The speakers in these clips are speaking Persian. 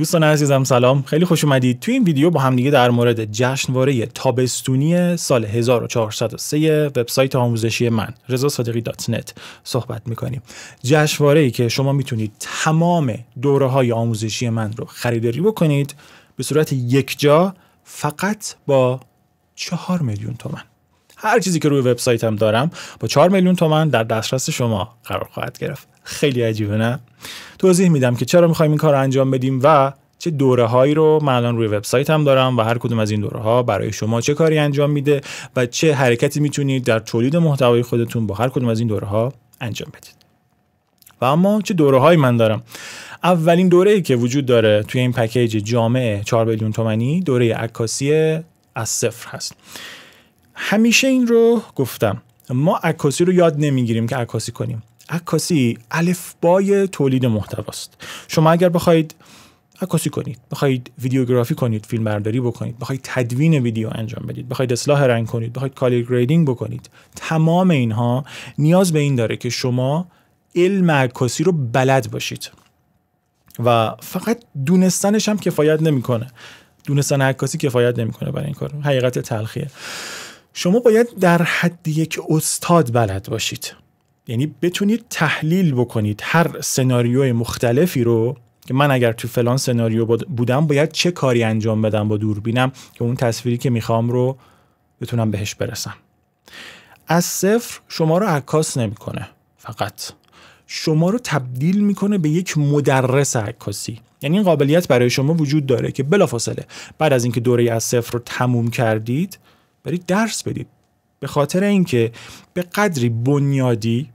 دوستان عزیزم سلام خیلی خوش اومدید تو این ویدیو با دیگه در مورد جشنواره تابستونی سال 1403 وبسایت آموزشی من رضا صادقی دات نت صحبت میکنیم جشنواره ای که شما میتونید تمام دوره های آموزشی من رو خریداری بکنید به صورت یک جا فقط با چهار میلیون تومن هر چیزی که روی وبسایت هم دارم با 4 میلیون تومن در دسترس شما قرار خواهد گرفت خیلی عجیبه نه توضیح میدم که چرا میخوایم این کار رو انجام بدیم و چه دوره هایی رو من الان روی وبسایت هم دارم و هر کدوم از این دوره ها برای شما چه کاری انجام میده و چه حرکتی میتونید در تولید محتوای خودتون با هر کدوم از این دوره ها انجام بدید و اما چه دوره هایی من دارم اولین دوره ای که وجود داره توی این پکیج جامع 4 میلیون تومانی دوره عکاسی از صفر هست همیشه این رو گفتم ما عکاسی رو یاد نمیگیریم که عکاسی کنیم عکاسی الفبای تولید محتواست شما اگر بخواید عکاسی کنید بخواید ویدیوگرافی کنید فیلم برداری بکنید بخواید تدوین ویدیو انجام بدید بخواید اصلاح رنگ کنید بخواید کالر گریدینگ بکنید تمام اینها نیاز به این داره که شما علم عکاسی رو بلد باشید و فقط دونستنش هم کفایت نمیکنه دونستن عکاسی کفایت نمیکنه برای این کار حقیقت تلخیه شما باید در حد یک استاد بلد باشید یعنی بتونید تحلیل بکنید هر سناریوی مختلفی رو که من اگر تو فلان سناریو بودم باید چه کاری انجام بدم با دوربینم که اون تصویری که میخوام رو بتونم بهش برسم از صفر شما رو عکاس نمیکنه فقط شما رو تبدیل میکنه به یک مدرس عکاسی یعنی این قابلیت برای شما وجود داره که بلافاصله بعد از اینکه دوره از صفر رو تموم کردید برید درس بدید به خاطر اینکه به قدری بنیادی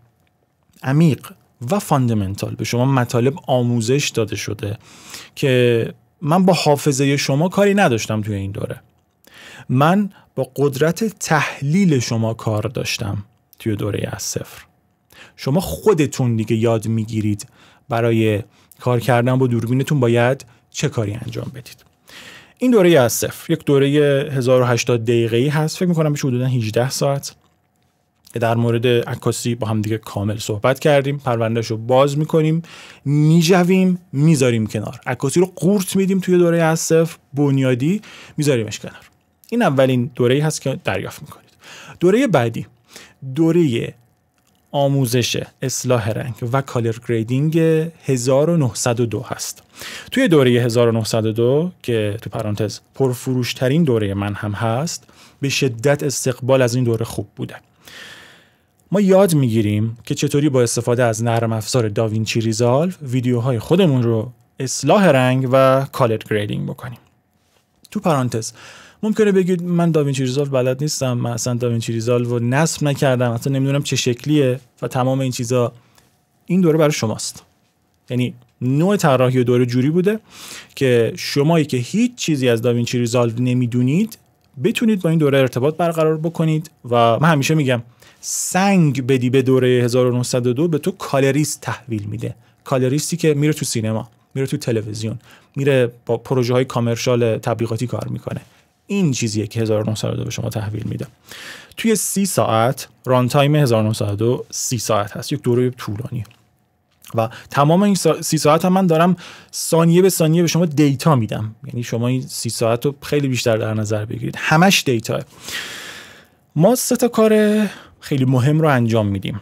عمیق و فاندمنتال به شما مطالب آموزش داده شده که من با حافظه شما کاری نداشتم توی این دوره من با قدرت تحلیل شما کار داشتم توی دوره از صفر شما خودتون دیگه یاد میگیرید برای کار کردن با دوربینتون باید چه کاری انجام بدید این دوره از صفر یک دوره 1080 دقیقه ای هست فکر میکنم بشه حدودا 18 ساعت در مورد عکاسی با هم دیگه کامل صحبت کردیم پروندهش رو باز میکنیم میجویم میذاریم کنار عکاسی رو قورت میدیم توی دوره از صفر بنیادی میذاریمش کنار این اولین دوره ای هست که دریافت میکنید دوره بعدی دوره آموزش اصلاح رنگ و کالر گریدینگ 1902 هست توی دوره 1902 که تو پرانتز پرفروشترین دوره من هم هست به شدت استقبال از این دوره خوب بوده ما یاد میگیریم که چطوری با استفاده از نرم افزار داوینچی ریزالف ویدیوهای خودمون رو اصلاح رنگ و کالر گریدینگ بکنیم تو پرانتز ممکنه بگید من داوینچی ریزالو بلد نیستم من اصلا داوینچی ریزالو رو نصب نکردم اصلا نمیدونم چه شکلیه و تمام این چیزا این دوره برای شماست یعنی نوع طراحی و دوره جوری بوده که شمایی که هیچ چیزی از داوینچی ریزالو نمیدونید بتونید با این دوره ارتباط برقرار بکنید و من همیشه میگم سنگ بدی به دوره 1902 به تو کالریست تحویل میده کالریستی که میره تو سینما میره تو تلویزیون میره با پروژه های کامرشال تبلیغاتی کار میکنه این چیزیه که 1902 به شما تحویل میده توی سی ساعت ران تایم 1902 سی ساعت هست یک دوره طولانی و تمام این سی ساعت هم من دارم ثانیه به ثانیه به شما دیتا میدم یعنی شما این سی ساعت رو خیلی بیشتر در نظر بگیرید همش دیتا ما سه تا کار خیلی مهم رو انجام میدیم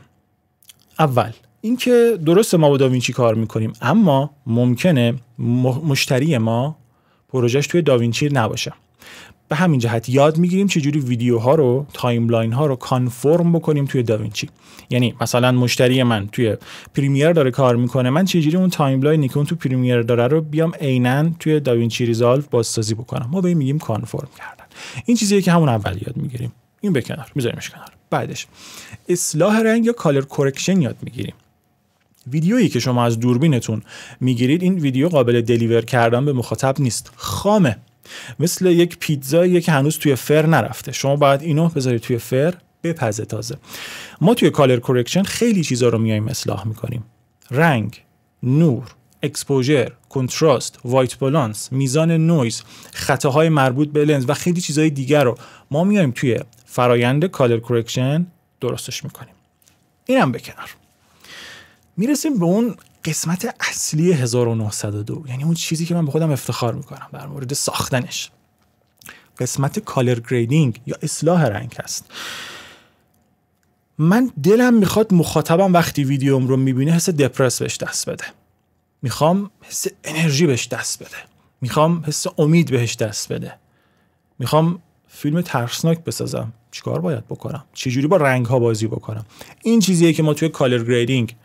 اول اینکه درست ما با داوینچی کار میکنیم اما ممکنه مشتری ما پروژش توی داوینچی نباشه به همین جهت یاد میگیریم چجوری ها رو تایملاین ها رو کانفرم بکنیم توی داوینچی یعنی مثلا مشتری من توی پریمیر داره کار میکنه من چجوری اون تایملاینی که اون تو پریمیر داره رو بیام عینا توی داوینچی ریزالو بازسازی بکنم ما به این میگیم کانفرم کردن این چیزیه که همون اول یاد میگیریم این به کنار میذاریمش کنار بعدش اصلاح رنگ یا کالر کرکشن یاد میگیریم ویدیویی که شما از دوربینتون میگیرید این ویدیو قابل دلیور کردن به مخاطب نیست خامه مثل یک پیتزایی که هنوز توی فر نرفته شما باید اینو بذارید توی فر بپزه تازه ما توی کالر کورکشن خیلی چیزا رو میایم اصلاح میکنیم رنگ نور اکسپوژر کنتراست وایت بالانس میزان نویز خطاهای مربوط به لنز و خیلی چیزهای دیگر رو ما میایم توی فرایند کالر کورکشن درستش میکنیم اینم به میرسیم به اون قسمت اصلی 1902 یعنی اون چیزی که من به خودم افتخار میکنم در مورد ساختنش قسمت کالر گریدینگ یا اصلاح رنگ هست من دلم میخواد مخاطبم وقتی ویدیوم رو میبینه حس دپرس بهش دست بده میخوام حس انرژی بهش دست بده میخوام حس امید بهش دست بده میخوام فیلم ترسناک بسازم چیکار باید بکنم چجوری با رنگ ها بازی بکنم این چیزیه که ما توی کالر گریدینگ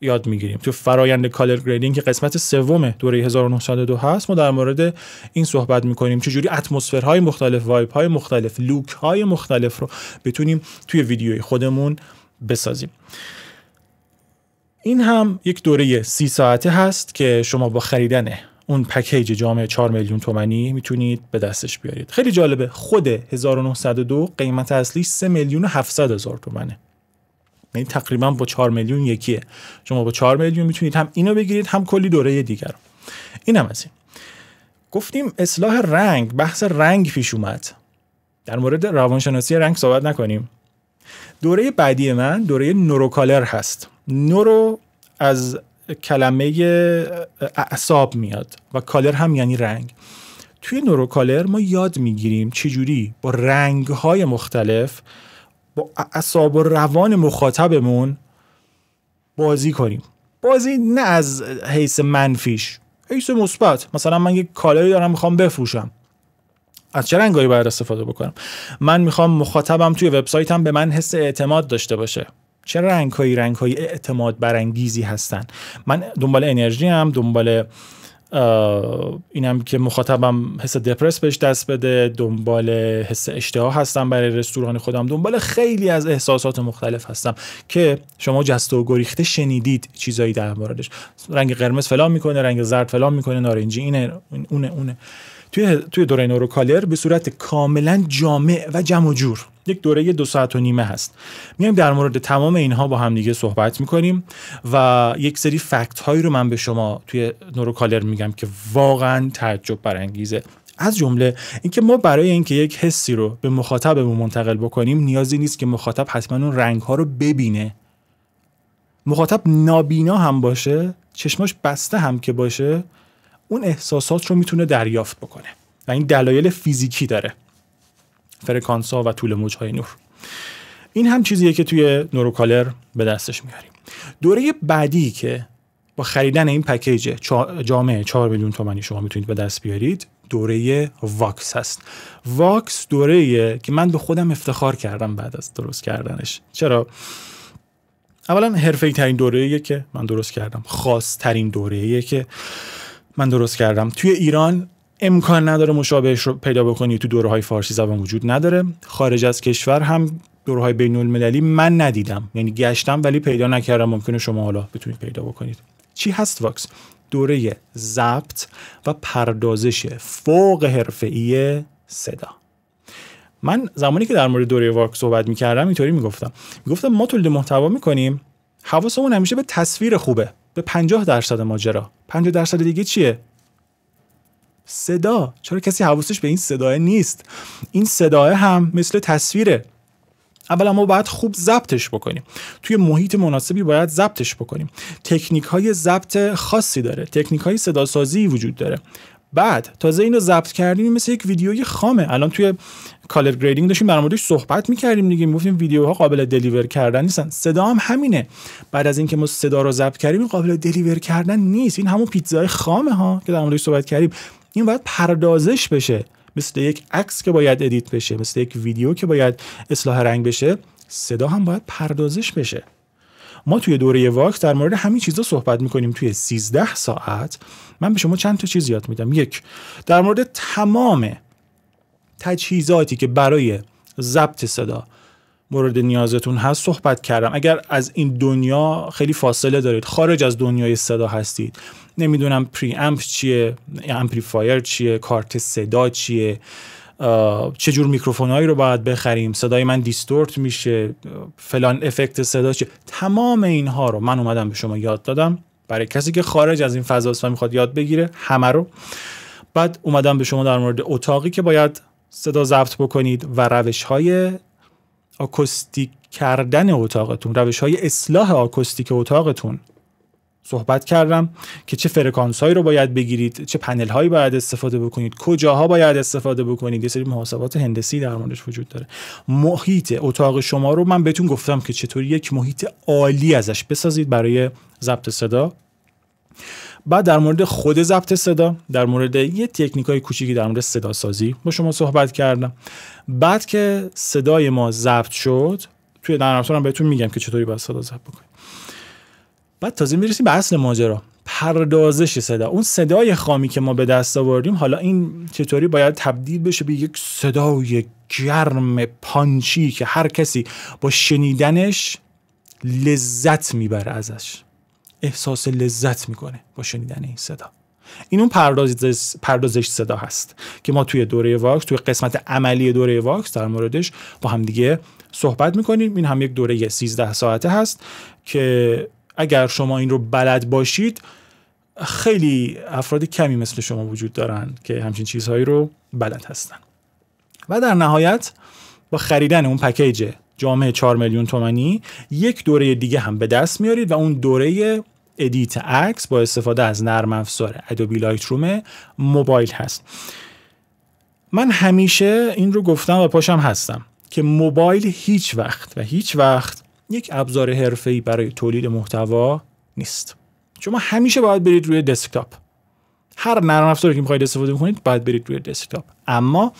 یاد میگیریم تو فرایند کالر گریدینگ که قسمت سوم دوره 1902 هست ما در مورد این صحبت میکنیم چجوری اتمسفرهای مختلف وایب های مختلف لوک های مختلف رو بتونیم توی ویدیوی خودمون بسازیم این هم یک دوره سی ساعته هست که شما با خریدن اون پکیج جامع 4 میلیون تومنی میتونید به دستش بیارید خیلی جالبه خود 1902 قیمت اصلی 3 میلیون 700 هزار تومنه یعنی تقریبا با 4 میلیون یکیه شما با 4 میلیون میتونید هم اینو بگیرید هم کلی دوره دیگر این هم از این گفتیم اصلاح رنگ بحث رنگ پیش اومد در مورد روانشناسی رنگ صحبت نکنیم دوره بعدی من دوره نوروکالر هست نورو از کلمه اعصاب میاد و کالر هم یعنی رنگ توی نوروکالر ما یاد میگیریم چجوری با رنگ های مختلف با اعصاب و روان مخاطبمون بازی کنیم بازی نه از حیث منفیش حیث مثبت مثلا من یک کالایی دارم میخوام بفروشم از چه رنگایی باید استفاده بکنم من میخوام مخاطبم توی وبسایتم به من حس اعتماد داشته باشه چه رنگ رنگهای اعتماد برانگیزی هستن من دنبال انرژی هم دنبال اینم که مخاطبم حس دپرس بهش دست بده دنبال حس اشتها هستم برای رستوران خودم دنبال خیلی از احساسات مختلف هستم که شما جست و گریخته شنیدید چیزایی در موردش رنگ قرمز فلان میکنه رنگ زرد فلان میکنه نارنجی اینه اونه اونه توی توی دوره نوروکالر به صورت کاملا جامع و جمع و جور یک دوره دو ساعت و نیمه هست میایم در مورد تمام اینها با هم دیگه صحبت میکنیم و یک سری فکت هایی رو من به شما توی نوروکالر میگم که واقعا تعجب برانگیزه از جمله اینکه ما برای اینکه یک حسی رو به مخاطبمون منتقل بکنیم نیازی نیست که مخاطب حتما اون رنگ ها رو ببینه مخاطب نابینا هم باشه چشماش بسته هم که باشه اون احساسات رو میتونه دریافت بکنه و این دلایل فیزیکی داره فرکانس ها و طول موج های نور این هم چیزیه که توی نوروکالر به دستش میاریم دوره بعدی که با خریدن این پکیج جامعه 4 میلیون تومانی شما میتونید به دست بیارید دوره واکس هست واکس دوره که من به خودم افتخار کردم بعد از درست کردنش چرا اولا حرفه ترین دوره که من درست کردم خاص ترین دوره که من درست کردم توی ایران امکان نداره مشابهش رو پیدا بکنید تو دوره های فارسی زبان وجود نداره خارج از کشور هم دوره های بین المللی من ندیدم یعنی گشتم ولی پیدا نکردم ممکنه شما حالا بتونید پیدا بکنید چی هست واکس دوره ضبط و پردازش فوق حرفه‌ای صدا من زمانی که در مورد دوره واکس صحبت میکردم اینطوری میگفتم میگفتم ما تولید محتوا میکنیم حواسمون همیشه به تصویر خوبه به 50 درصد ماجرا 50 درصد دیگه چیه صدا چرا کسی حواسش به این صداه نیست این صداه هم مثل تصویره اولا ما باید خوب ضبطش بکنیم توی محیط مناسبی باید ضبطش بکنیم تکنیک های ضبط خاصی داره تکنیک های سازی وجود داره بعد تازه اینو ضبط کردیم مثل یک ویدیوی خامه الان توی کالر گریدینگ داشتیم در موردش صحبت میکردیم دیگه میگفتیم ویدیوها قابل دلیور کردن نیستن صدا هم همینه بعد از اینکه ما صدا رو ضبط کردیم این قابل دلیور کردن نیست این همون پیتزای خامه ها که در موردش صحبت کردیم این باید پردازش بشه مثل یک عکس که باید ادیت بشه مثل یک ویدیو که باید اصلاح رنگ بشه صدا هم باید پردازش بشه ما توی دوره واکس در مورد همین چیزا صحبت میکنیم توی 13 ساعت من به شما چند تا چیز یاد میدم یک در مورد تمام تجهیزاتی که برای ضبط صدا مورد نیازتون هست صحبت کردم اگر از این دنیا خیلی فاصله دارید خارج از دنیای صدا هستید نمیدونم پری امپ چیه یعنی امپلیفایر چیه کارت صدا چیه چه جور میکروفونایی رو باید بخریم صدای من دیستورت میشه فلان افکت صدا چه تمام اینها رو من اومدم به شما یاد دادم برای کسی که خارج از این فضا و میخواد یاد بگیره همه رو بعد اومدم به شما در مورد اتاقی که باید صدا ضبط بکنید و روش های آکوستیک کردن اتاقتون روش های اصلاح آکوستیک اتاقتون صحبت کردم که چه فرکانس هایی رو باید بگیرید چه پنل هایی باید استفاده بکنید کجاها باید استفاده بکنید یه سری محاسبات هندسی در موردش وجود داره محیط اتاق شما رو من بهتون گفتم که چطوری یک محیط عالی ازش بسازید برای ضبط صدا بعد در مورد خود ضبط صدا در مورد یه تکنیک های کوچیکی در مورد صدا سازی با شما صحبت کردم بعد که صدای ما ضبط شد توی در بهتون میگم که چطوری باید صدا ضبط بعد تازه میرسیم به اصل ماجرا پردازش صدا اون صدای خامی که ما به دست آوردیم حالا این چطوری باید تبدیل بشه به یک صدای گرم پانچی که هر کسی با شنیدنش لذت میبره ازش احساس لذت میکنه با شنیدن این صدا این اون پردازش, صدا هست که ما توی دوره واکس توی قسمت عملی دوره واکس در موردش با همدیگه صحبت میکنیم این هم یک دوره 13 ساعته هست که اگر شما این رو بلد باشید خیلی افراد کمی مثل شما وجود دارند که همچین چیزهایی رو بلد هستن و در نهایت با خریدن اون پکیج جامعه 4 میلیون تومنی یک دوره دیگه هم به دست میارید و اون دوره ادیت عکس با استفاده از نرم افزار ادوبی لایت روم موبایل هست من همیشه این رو گفتم و پاشم هستم که موبایل هیچ وقت و هیچ وقت یک ابزار ای برای تولید محتوا نیست شما همیشه باید برید روی دسکتاپ هر نرم افزاری که میخواید استفاده کنید باید برید روی دسکتاپ اما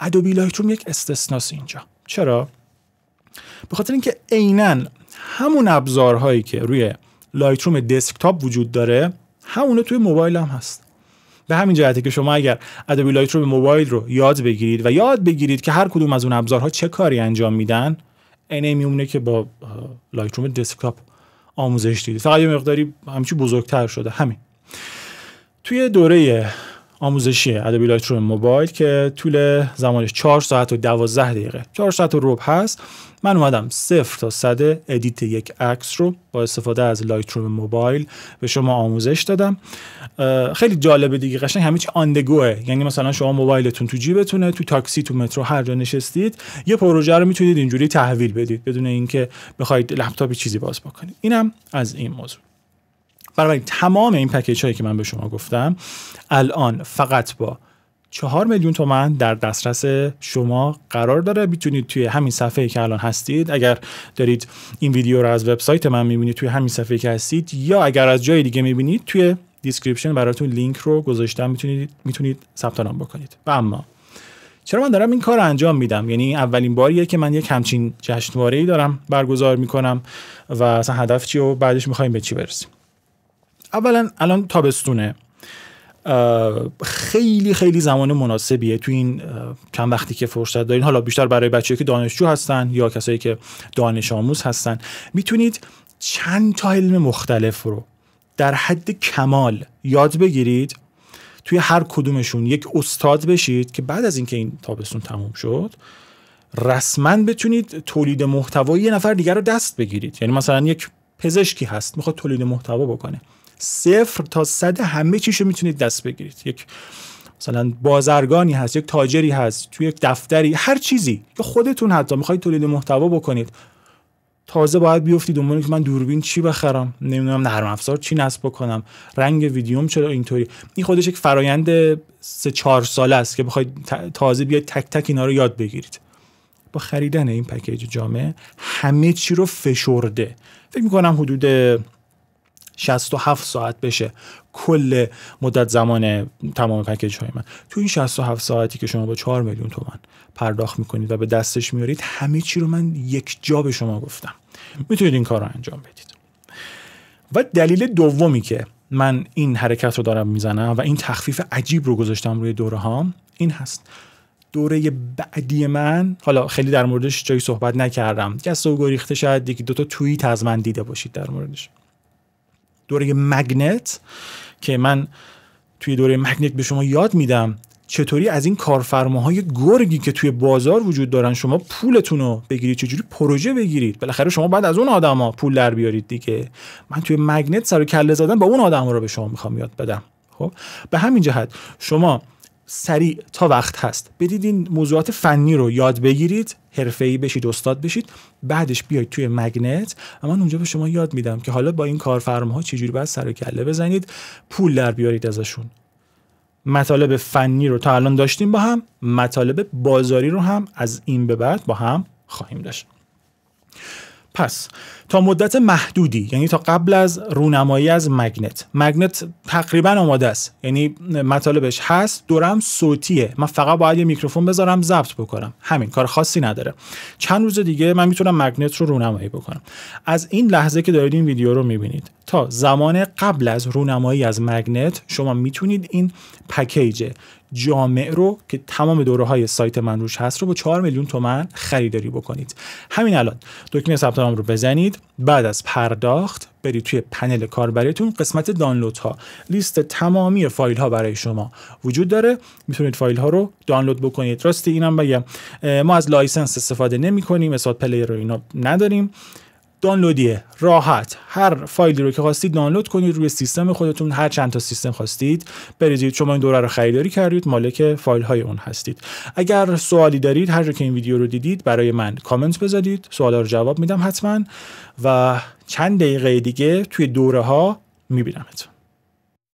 ادوبی لایتروم یک استثناس اینجا چرا به خاطر اینکه عینا همون ابزارهایی که روی لایتروم دسکتاپ وجود داره همونه توی موبایل هم هست به همین جهته که شما اگر ادوبی لایتروم موبایل رو یاد بگیرید و یاد بگیرید که هر کدوم از اون ابزارها چه کاری انجام میدن عین میمونه که با لایت روم دسکتاپ آموزش دیدید فقط یه مقداری همچی بزرگتر شده همین توی دوره آموزشی ادوبی لایت روم موبایل که طول زمانش 4 ساعت و 12 دقیقه 4 ساعت و ربع هست من اومدم صفر تا صد ادیت یک عکس رو با استفاده از لایت روم موبایل به شما آموزش دادم خیلی جالبه دیگه قشنگ همه چی یعنی مثلا شما موبایلتون تو جیبتونه تو تاکسی تو مترو هر جا نشستید یه پروژه رو میتونید اینجوری تحویل بدید بدون اینکه بخواید لپتاپ چیزی باز بکنید اینم از این موضوع برای تمام این پکیج هایی که من به شما گفتم الان فقط با چهار میلیون تومن در دسترس شما قرار داره میتونید توی همین صفحه که الان هستید اگر دارید این ویدیو رو از وبسایت من میبینید توی همین صفحه که هستید یا اگر از جای دیگه میبینید توی دیسکریپشن براتون لینک رو گذاشتم میتونید میتونید ثبت نام بکنید و اما چرا من دارم این کار رو انجام میدم یعنی اولین باریه که من یک همچین جشنواره ای دارم برگزار میکنم و اصلا هدف چی و بعدش میخوایم به چی برسیم اولا الان تابستونه خیلی خیلی زمان مناسبیه تو این کم وقتی که فرصت دارین حالا بیشتر برای بچه که دانشجو هستن یا کسایی که دانش آموز هستن میتونید چند تا علم مختلف رو در حد کمال یاد بگیرید توی هر کدومشون یک استاد بشید که بعد از اینکه این تابستون تموم شد رسما بتونید تولید محتوایی یه نفر دیگر رو دست بگیرید یعنی مثلا یک پزشکی هست میخواد تولید محتوا بکنه صفر تا صد همه چیشو میتونید دست بگیرید یک مثلا بازرگانی هست یک تاجری هست توی یک دفتری هر چیزی که خودتون حتی میخواید تولید محتوا بکنید تازه باید بیفتی دنبال که من دوربین چی بخرم نمیدونم نرم افزار چی نصب بکنم رنگ ویدیوم چرا اینطوری این خودش یک فرایند سه چهار ساله است که بخواید تازه بیاید تک تک اینا رو یاد بگیرید با خریدن این پکیج جامع همه چی رو فشرده فکر میکنم حدود 67 ساعت بشه کل مدت زمان تمام پکیج های من تو این 67 ساعتی که شما با 4 میلیون تومن پرداخت میکنید و به دستش میارید همه چی رو من یک جا به شما گفتم میتونید این کار رو انجام بدید و دلیل دومی که من این حرکت رو دارم میزنم و این تخفیف عجیب رو گذاشتم روی دوره هام این هست دوره بعدی من حالا خیلی در موردش جایی صحبت نکردم گس و گریخته شاید یکی دوتا توییت از من دیده باشید در موردش دوره مگنت که من توی دوره مگنت به شما یاد میدم چطوری از این کارفرماهای گرگی که توی بازار وجود دارن شما پولتون رو بگیرید چجوری پروژه بگیرید بالاخره شما بعد از اون آدما پول در بیارید دیگه من توی مگنت سر و کله زدن با اون آدما رو به شما میخوام یاد بدم خب به همین جهت شما سریع تا وقت هست برید این موضوعات فنی رو یاد بگیرید ای بشید استاد بشید بعدش بیاید توی مگنت و من اونجا به شما یاد میدم که حالا با این ها چجوری باید سر و کله بزنید پول در بیارید ازشون مطالب فنی رو تا الان داشتیم با هم مطالب بازاری رو هم از این به بعد با هم خواهیم داشت پس تا مدت محدودی یعنی تا قبل از رونمایی از مگنت مگنت تقریبا آماده است یعنی مطالبش هست دورم صوتیه من فقط باید یه میکروفون بذارم ضبط بکنم همین کار خاصی نداره چند روز دیگه من میتونم مگنت رو رونمایی بکنم از این لحظه که دارید این ویدیو رو میبینید تا زمان قبل از رونمایی از مگنت شما میتونید این پکیج جامع رو که تمام دوره های سایت من روش هست رو با 4 میلیون تومن خریداری بکنید همین الان دکمه ثبت رو بزنید بعد از پرداخت برید توی پنل کاربریتون قسمت دانلود ها لیست تمامی فایل ها برای شما وجود داره میتونید فایل ها رو دانلود بکنید راستی اینم بگم ما از لایسنس استفاده نمی کنیم اسات پلیر رو اینا نداریم دانلودیه راحت هر فایلی رو که خواستید دانلود کنید روی سیستم خودتون هر چند تا سیستم خواستید بریزید شما این دوره رو خریداری کردید مالک فایل های اون هستید اگر سوالی دارید هر جا که این ویدیو رو دیدید برای من کامنت بذارید سوالا رو جواب میدم حتما و چند دقیقه دیگه توی دوره ها میبینمتون